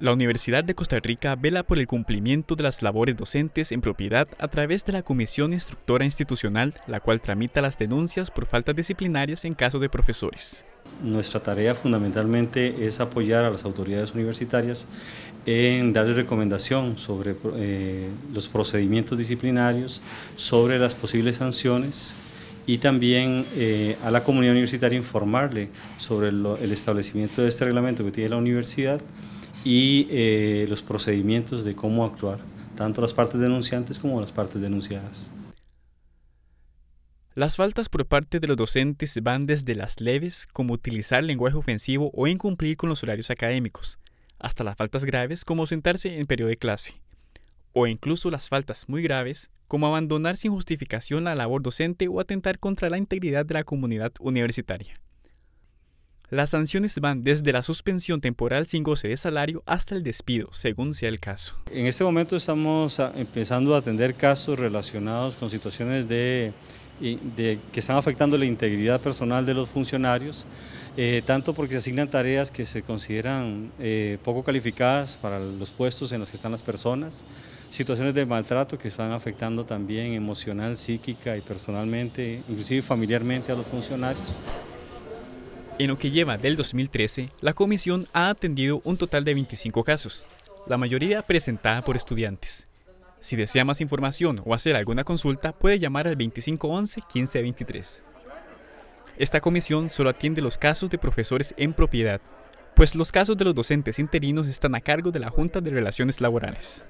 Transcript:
La Universidad de Costa Rica vela por el cumplimiento de las labores docentes en propiedad a través de la Comisión Instructora Institucional, la cual tramita las denuncias por faltas disciplinarias en caso de profesores. Nuestra tarea fundamentalmente es apoyar a las autoridades universitarias en darle recomendación sobre eh, los procedimientos disciplinarios, sobre las posibles sanciones y también eh, a la comunidad universitaria informarle sobre el establecimiento de este reglamento que tiene la universidad y eh, los procedimientos de cómo actuar, tanto las partes denunciantes como las partes denunciadas. Las faltas por parte de los docentes van desde las leves, como utilizar lenguaje ofensivo o incumplir con los horarios académicos, hasta las faltas graves, como sentarse en periodo de clase, o incluso las faltas muy graves, como abandonar sin justificación la labor docente o atentar contra la integridad de la comunidad universitaria. Las sanciones van desde la suspensión temporal sin goce de salario hasta el despido, según sea el caso. En este momento estamos ah, empezando a atender casos relacionados con situaciones de, que están afectando la integridad personal de los funcionarios, eh, tanto porque se asignan tareas que se consideran eh, poco calificadas para los puestos en los que están las personas, situaciones de maltrato que están afectando también emocional, psíquica y personalmente, inclusive familiarmente a los funcionarios. En lo que lleva del 2013, la comisión ha atendido un total de 25 casos, la mayoría presentada por estudiantes. Si desea más información o hacer alguna consulta, puede llamar al 2511 1523. Esta comisión solo atiende los casos de profesores en propiedad, pues los casos de los docentes interinos están a cargo de la Junta de Relaciones Laborales.